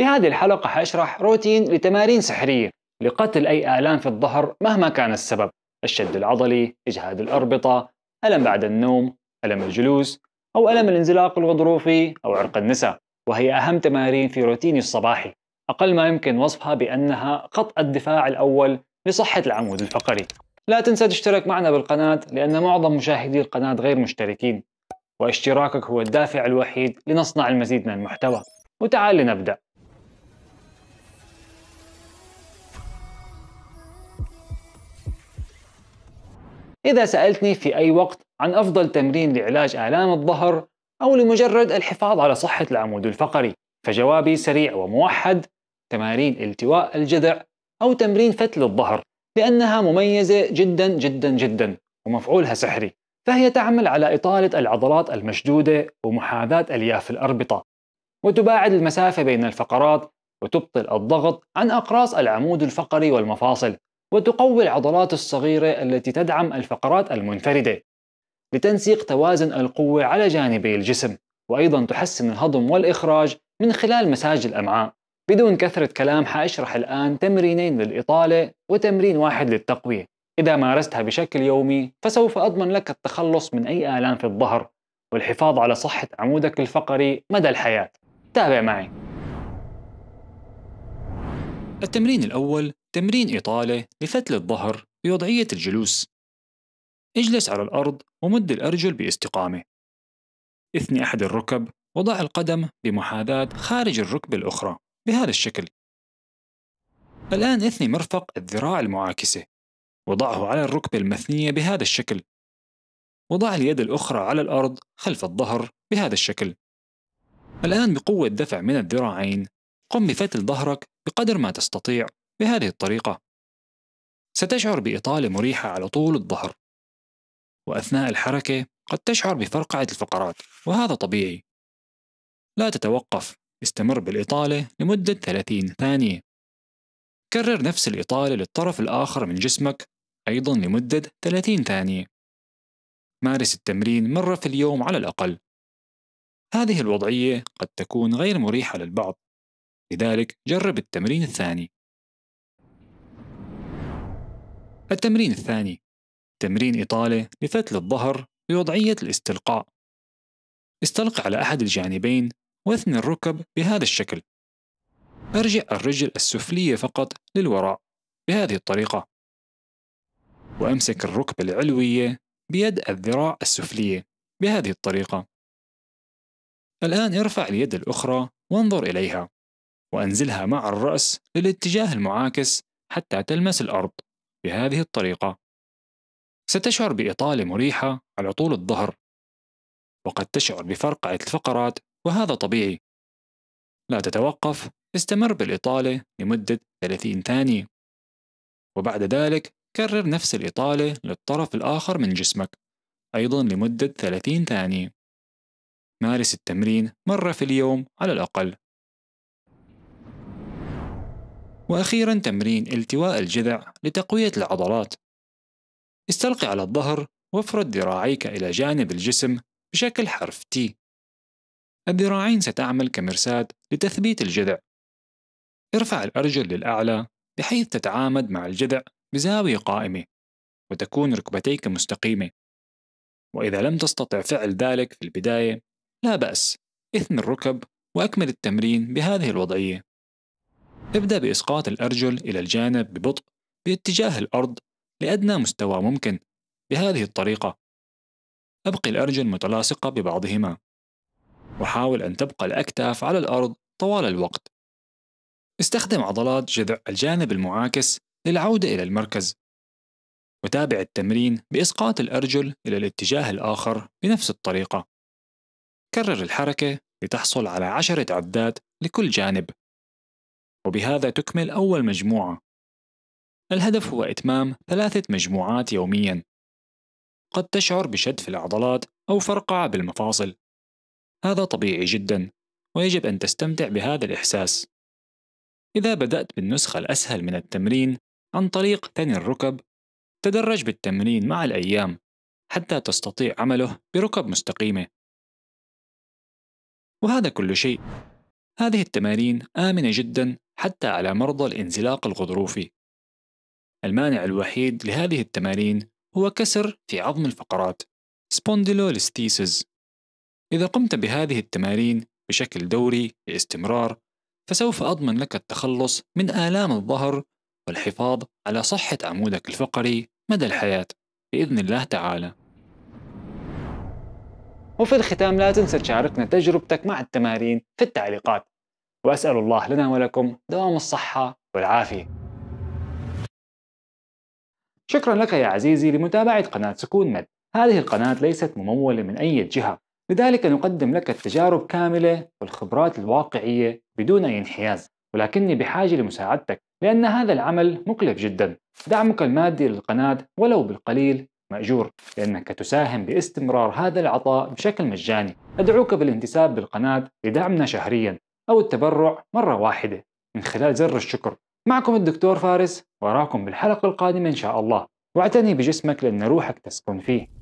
في هذه الحلقة حأشرح روتين لتمارين سحرية لقتل أي آلام في الظهر مهما كان السبب الشد العضلي، إجهاد الأربطة، ألم بعد النوم، ألم الجلوس، أو ألم الانزلاق الغضروفي أو عرق النساء وهي أهم تمارين في روتيني الصباحي أقل ما يمكن وصفها بأنها خط الدفاع الأول لصحة العمود الفقري لا تنسى تشترك معنا بالقناة لأن معظم مشاهدي القناة غير مشتركين واشتراكك هو الدافع الوحيد لنصنع المزيد من المحتوى وتعال لنبدأ إذا سألتني في أي وقت عن أفضل تمرين لعلاج آلام الظهر أو لمجرد الحفاظ على صحة العمود الفقري فجوابي سريع وموحد تمارين التواء الجذع أو تمرين فتل الظهر لأنها مميزة جدا جدا جدا ومفعولها سحري فهي تعمل على إطالة العضلات المشدودة ومحاذاة ألياف الأربطة وتباعد المسافة بين الفقرات وتبطل الضغط عن أقراص العمود الفقري والمفاصل وتقوي العضلات الصغيرة التي تدعم الفقرات المنفردة لتنسيق توازن القوة على جانبي الجسم وأيضا تحسن الهضم والإخراج من خلال مساج الأمعاء بدون كثرة كلام حأشرح الآن تمرينين للإطالة وتمرين واحد للتقوية إذا مارستها بشكل يومي فسوف أضمن لك التخلص من أي آلام في الظهر والحفاظ على صحة عمودك الفقري مدى الحياة تابع معي التمرين الأول تمرين إطالة لفتل الظهر بوضعية الجلوس اجلس على الأرض ومد الأرجل باستقامة اثني أحد الركب وضع القدم بمحاذاة خارج الركبة الأخرى بهذا الشكل الآن اثني مرفق الذراع المعاكسة وضعه على الركبة المثنية بهذا الشكل وضع اليد الأخرى على الأرض خلف الظهر بهذا الشكل الآن بقوة دفع من الذراعين قم بفتل ظهرك بقدر ما تستطيع بهذه الطريقة ستشعر بإطالة مريحة على طول الظهر وأثناء الحركة قد تشعر بفرقعة الفقرات وهذا طبيعي لا تتوقف استمر بالإطالة لمدة 30 ثانية كرر نفس الإطالة للطرف الآخر من جسمك أيضا لمدة 30 ثانية مارس التمرين مرة في اليوم على الأقل هذه الوضعية قد تكون غير مريحة للبعض لذلك جرب التمرين الثاني التمرين الثاني تمرين إطالة لفتل الظهر بوضعية الاستلقاء استلق على أحد الجانبين واثني الركب بهذا الشكل أرجع الرجل السفلية فقط للوراء بهذه الطريقة وأمسك الركبة العلوية بيد الذراع السفلية بهذه الطريقة الآن ارفع اليد الأخرى وانظر إليها وأنزلها مع الرأس للاتجاه المعاكس حتى تلمس الأرض بهذه الطريقة ستشعر بإطالة مريحة على طول الظهر وقد تشعر بفرقعة الفقرات وهذا طبيعي لا تتوقف استمر بالإطالة لمدة 30 ثانية وبعد ذلك كرر نفس الإطالة للطرف الآخر من جسمك أيضا لمدة 30 ثانية مارس التمرين مرة في اليوم على الأقل وأخيرا تمرين التواء الجذع لتقوية العضلات استلقي على الظهر وافرد ذراعيك إلى جانب الجسم بشكل حرف T الذراعين ستعمل كمرساد لتثبيت الجذع ارفع الأرجل للأعلى بحيث تتعامد مع الجذع بزاوية قائمة وتكون ركبتيك مستقيمة وإذا لم تستطع فعل ذلك في البداية لا بأس اثني الركب وأكمل التمرين بهذه الوضعية ابدأ بإسقاط الأرجل إلى الجانب ببطء باتجاه الأرض لأدنى مستوى ممكن بهذه الطريقة أبقي الأرجل متلاصقة ببعضهما وحاول أن تبقى الأكتاف على الأرض طوال الوقت استخدم عضلات جذع الجانب المعاكس للعودة إلى المركز وتابع التمرين بإسقاط الأرجل إلى الاتجاه الآخر بنفس الطريقة كرر الحركة لتحصل على عشرة عدات لكل جانب وبهذا تكمل أول مجموعة الهدف هو إتمام ثلاثة مجموعات يومياً قد تشعر بشد في العضلات أو فرقعة بالمفاصل هذا طبيعي جدا ويجب أن تستمتع بهذا الإحساس إذا بدأت بالنسخة الأسهل من التمرين عن طريق ثني الركب تدرج بالتمرين مع الأيام حتى تستطيع عمله بركب مستقيمة وهذا كل شيء هذه التمارين آمنة جدا حتى على مرضى الانزلاق الغضروفي. المانع الوحيد لهذه التمارين هو كسر في عظم الفقرات spondylolisthesis. إذا قمت بهذه التمارين بشكل دوري باستمرار فسوف أضمن لك التخلص من آلام الظهر والحفاظ على صحة عمودك الفقري مدى الحياة بإذن الله تعالى. وفي الختام لا تنسى تشاركنا تجربتك مع التمارين في التعليقات وأسأل الله لنا ولكم دوام الصحة والعافية شكرا لك يا عزيزي لمتابعة قناة سكون مد هذه القناة ليست ممولة من أي جهة لذلك نقدم لك التجارب كاملة والخبرات الواقعية بدون أي انحياز ولكني بحاجة لمساعدتك لأن هذا العمل مكلف جدا دعمك المادي للقناة ولو بالقليل مأجور لأنك تساهم باستمرار هذا العطاء بشكل مجاني أدعوك بالانتساب بالقناة لدعمنا شهريا أو التبرع مرة واحدة من خلال زر الشكر معكم الدكتور فارس وأراكم بالحلقة القادمة إن شاء الله واعتني بجسمك لأن روحك تسكن فيه